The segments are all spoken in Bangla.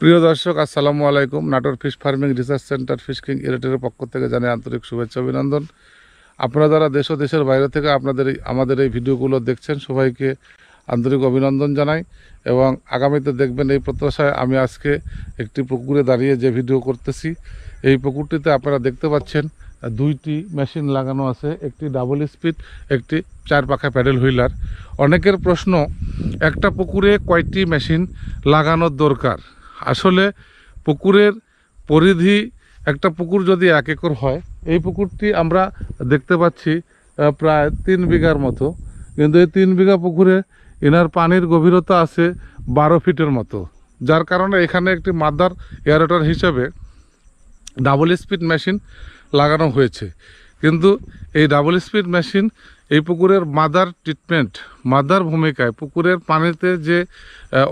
প্রিয় দর্শক আসসালামু আলাইকুম Natore fish farming research centre ফিশকিং ইরেটের পক্ষ থেকে জানে আন্তরিক শুভেচ্ছা অভিনন্দন আপনারা যারা দেশ ও দেশের বাইরে থেকে আপনাদের আমাদের এই ভিডিওগুলো দেখছেন সবাইকে আন্তরিক অভিনন্দন জানাই এবং আগামীতে দেখবেন এই প্রত্যাশায় আমি আজকে একটি পুকুরে দাঁড়িয়ে যে ভিডিও করতেছি এই পুকুরটিতে আপনারা দেখতে পাচ্ছেন দুইটি মেশিন লাগানো আছে একটি ডাবল স্পিড একটি চার পাখা প্যাডেল হুইলার অনেকের প্রশ্ন একটা পুকুরে কয়টি মেশিন লাগানোর দরকার আসলে পুকুরের পরিধি একটা পুকুর যদি এক একর হয় এই পুকুরটি আমরা দেখতে পাচ্ছি প্রায় তিন বিঘার মতো কিন্তু এই তিন বিঘা পুকুরে এনার পানির গভীরতা আছে বারো ফিটের মতো যার কারণে এখানে একটি মাদার এয়ারটার হিসাবে ডাবল স্পিড মেশিন লাগানো হয়েছে কিন্তু এই ডাবল স্পিড মেশিন এই পুকুরের মাদার ট্রিটমেন্ট মাদার ভূমিকায় পুকুরের পানিতে যে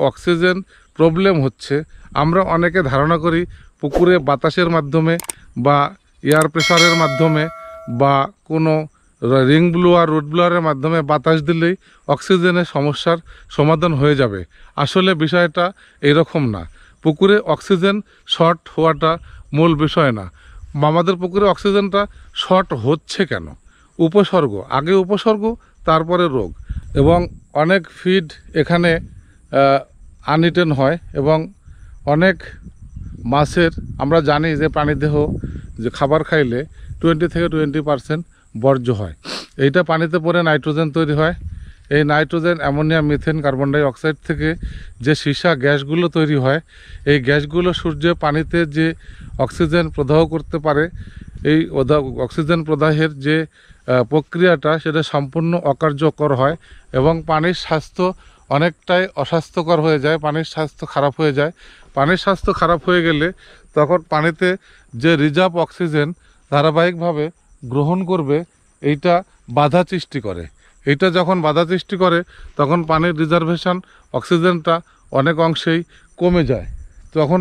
অক্সিজেন প্রবলেম হচ্ছে আমরা অনেকে ধারণা করি পুকুরে বাতাসের মাধ্যমে বা এয়ার প্রেশারের মাধ্যমে বা কোনো রিং ব্লোয়ার রোড ব্লোয়ারের মাধ্যমে বাতাস দিলেই অক্সিজেনের সমস্যার সমাধান হয়ে যাবে আসলে বিষয়টা এরকম না পুকুরে অক্সিজেন শর্ট হওয়াটা মূল বিষয় না মামাদের পুকুরে অক্সিজেনটা শর্ট হচ্ছে কেন উপসর্গ আগে উপসর্গ তারপরে রোগ এবং অনেক ফিড এখানে আনরিটার্ন হয় এবং অনেক মাছের আমরা জানি যে প্রাণীর দেহ যে খাবার খাইলে টোয়েন্টি থেকে টোয়েন্টি পারসেন্ট বর্জ্য হয় এইটা পানিতে পরে নাইট্রোজেন তৈরি হয় এই nitrogen ammonia methane carbon dioxide থেকে যে সীসা গ্যাসগুলো তৈরি হয় এই গ্যাসগুলো সূর্যে পানিতে যে অক্সিজেন প্রদাহ করতে পারে এই অক্সিজেন প্রদাহের যে প্রক্রিয়াটা সেটা সম্পূর্ণ অকার্যকর হয় এবং পানির স্বাস্থ্য অনেকটাই অস্বাস্থ্যকর হয়ে যায় পানির স্বাস্থ্য খারাপ হয়ে যায় পানির স্বাস্থ্য খারাপ হয়ে গেলে তখন পানিতে যে রিজার্ভ অক্সিজেন ধারাবাহিকভাবে গ্রহণ করবে এইটা বাধা সৃষ্টি করে এইটা যখন বাধা সৃষ্টি করে তখন পানির রিজার্ভেশন অক্সিজেনটা অনেক অংশেই কমে যায় তখন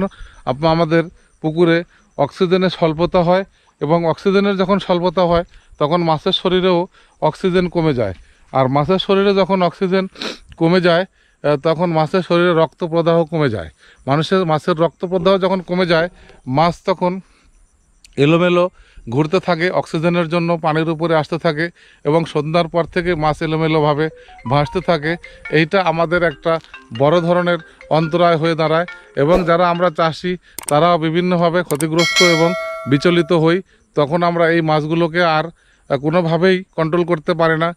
আমাদের পুকুরে অক্সিজেনের স্বল্পতা হয় এবং অক্সিজেনের যখন স্বল্পতা হয় তখন মাছের শরীরেও অক্সিজেন কমে যায় আর মাছের শরীরে যখন অক্সিজেন কমে যায় তখন মাছের শরীরে রক্ত প্রদাহ কমে যায় মানুষের মাছের রক্ত প্রদাহ যখন কমে যায় মাছ তখন এলোমেলো ঘুরতে থাকে অক্সিজেনের জন্য পানির উপরে আসতে থাকে এবং সন্ধ্যার পর থেকে মাছ এলোমেলোভাবে ভাসতে থাকে এইটা আমাদের একটা বড় ধরনের অন্তরায় হয়ে দাঁড়ায় এবং যারা আমরা চাষি তারাও বিভিন্নভাবে ক্ষতিগ্রস্ত এবং বিচলিত হই তখন আমরা এই মাছগুলোকে আর কোনোভাবেই কন্ট্রোল করতে পারি না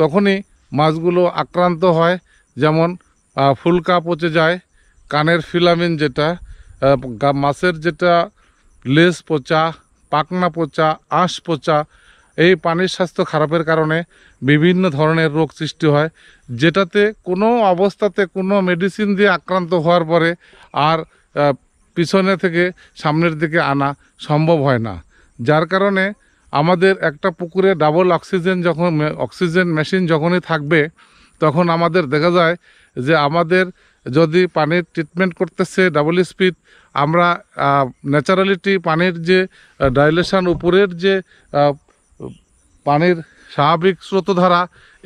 তখনই মাছগুলো আক্রান্ত হয় যেমন ফুলকা পচে যায় কানের ফিলামিন যেটা মাছের যেটা লেজ পচা পাকনা পচা আঁশ পচা এই পানির স্বাস্থ্য খারাপের কারণে বিভিন্ন ধরনের রোগ সৃষ্টি হয় যেটাতে কোনো অবস্থাতে কোনো মেডিসিন দিয়ে আক্রান্ত হওয়ার পরে আর পিছনে থেকে সামনের দিকে আনা সম্ভব হয় না যার কারণে আমাদের একটা পুকুরে ডাবল অক্সিজেন যখন অক্সিজেন মেশিন যখনই থাকবে তখন আমাদের দেখা যায় যে আমাদের যদি পানির ট্রিটমেন্ট করতেছে ডাবল স্পিড আমরা ন্যাচারালিটি পানির যে ডাইলেশান উপরের যে পানির স্বাভাবিক স্রোতধারা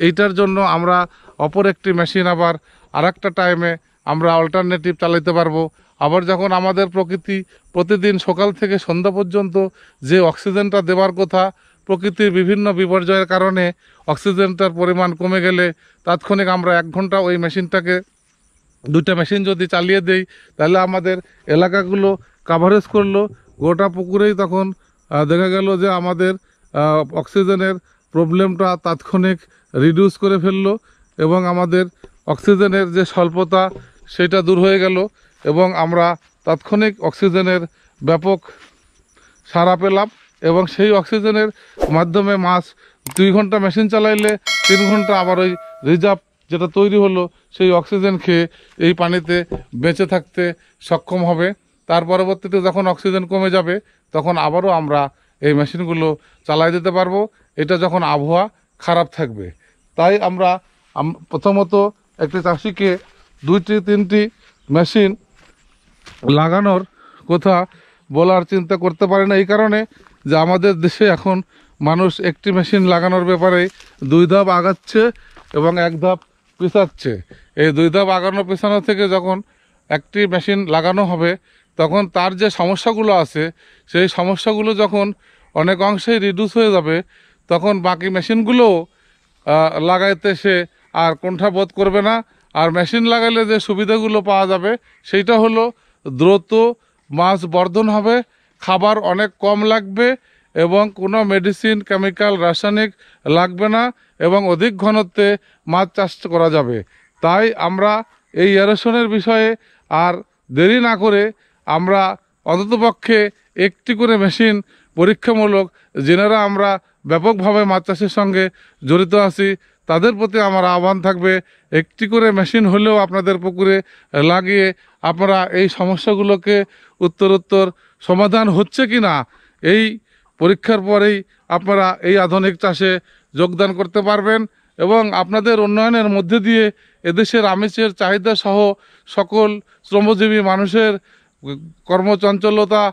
এইটার জন্য আমরা অপর একটি মেশিন আবার আর টাইমে আমরা অল্টারনেটিভ চালাইতে পারবো আবার যখন আমাদের প্রকৃতি প্রতিদিন সকাল থেকে সন্ধ্যা পর্যন্ত যে অক্সিজেনটা দেওয়ার কথা প্রকৃতির বিভিন্ন বিপর্যয়ের কারণে অক্সিজেনটার পরিমাণ কমে গেলে তাৎক্ষণিক আমরা এক ঘন্টা ওই মেশিনটাকে দুইটা মেশিন যদি চালিয়ে দেই তাহলে আমাদের এলাকাগুলো কাভারেজ করলো গোটা পুকুরেই তখন দেখা গেল যে আমাদের অক্সিজেনের প্রবলেমটা তাৎক্ষণিক রিডিউস করে ফেললো এবং আমাদের অক্সিজেনের যে স্বল্পতা সেটা দূর হয়ে গেল এবং আমরা তাৎক্ষণিক অক্সিজেনের ব্যাপক সারা পেলাম এবং সেই অক্সিজেনের মাধ্যমে মাছ দুই ঘন্টা মেশিন চালাইলে তিন ঘন্টা আবার ওই রিজার্ভ যেটা তৈরি হলো সেই অক্সিজেন খেয়ে এই পানিতে বেঁচে থাকতে সক্ষম হবে তার পরবর্তীতে যখন অক্সিজেন কমে যাবে তখন আবারও আমরা এই মেশিনগুলো চালাই দিতে পারবো এটা যখন আবহাওয়া খারাপ থাকবে তাই আমরা প্রথমত একটি চাষিকে দুইটি তিনটি মেশিন লাগানোর কথা বলার চিন্তা করতে পারে না এই কারণে যে আমাদের দেশে এখন মানুষ একটি মেশিন লাগানোর ব্যাপারে দুই ধাপ আগাচ্ছে এবং এক ধাপ পেছাচ্ছে এই দুই ধাপ আগানো পেছানো থেকে যখন একটি মেশিন লাগানো হবে তখন তার যে সমস্যাগুলো আছে সেই সমস্যাগুলো যখন অনেক অংশেই রিডিউস হয়ে যাবে তখন বাকি মেশিনগুলোও লাগাইতে সে আর বোধ করবে না আর মেশিন লাগালে যে সুবিধাগুলো পাওয়া যাবে সেইটা হলো দ্রুত মাছ বর্ধন হবে খাবার অনেক কম লাগবে এবং কোনো মেডিসিন কেমিক্যাল রাসায়নিক লাগবে না এবং অধিক ঘনত্বে মাছ চাষ করা যাবে তাই আমরা এই এরোশনের বিষয়ে আর দেরি না করে আমরা অন্ততপক্ষে একটি করে মেশিন পরীক্ষামূলক যেনারা আমরা ব্যাপকভাবে মাছ চাষের সঙ্গে জড়িত আছি তাদের প্রতি আমার আহ্বান থাকবে একটি করে মেশিন হলেও আপনাদের পুকুরে লাগিয়ে আপনারা এই সমস্যাগুলোকে উত্তরোত্তর সমাধান হচ্ছে কি না এই পরীক্ষার পরেই আপনারা এই আধুনিক চাষে যোগদান করতে পারবেন এবং আপনাদের উন্নয়নের মধ্যে দিয়ে এদেশের আমিষের চাহিদা সহ সকল শ্রমজীবী মানুষের কর্মচঞ্চলতা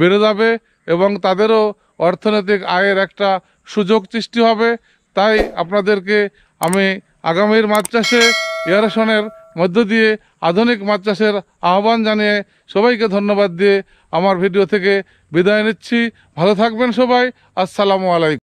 বেড়ে যাবে এবং তাদেরও অর্থনৈতিক আয়ের একটা সুযোগ সৃষ্টি হবে তাই আপনাদেরকে আমি আগামীর মাছ চাষে এয়ারেশনের মধ্য দিয়ে আধুনিক মাছ চাষের আহ্বান জানিয়ে সবাইকে ধন্যবাদ দিয়ে আমার ভিডিও থেকে বিদায় নিচ্ছি ভালো থাকবেন সবাই আসসালামু আলাইকুম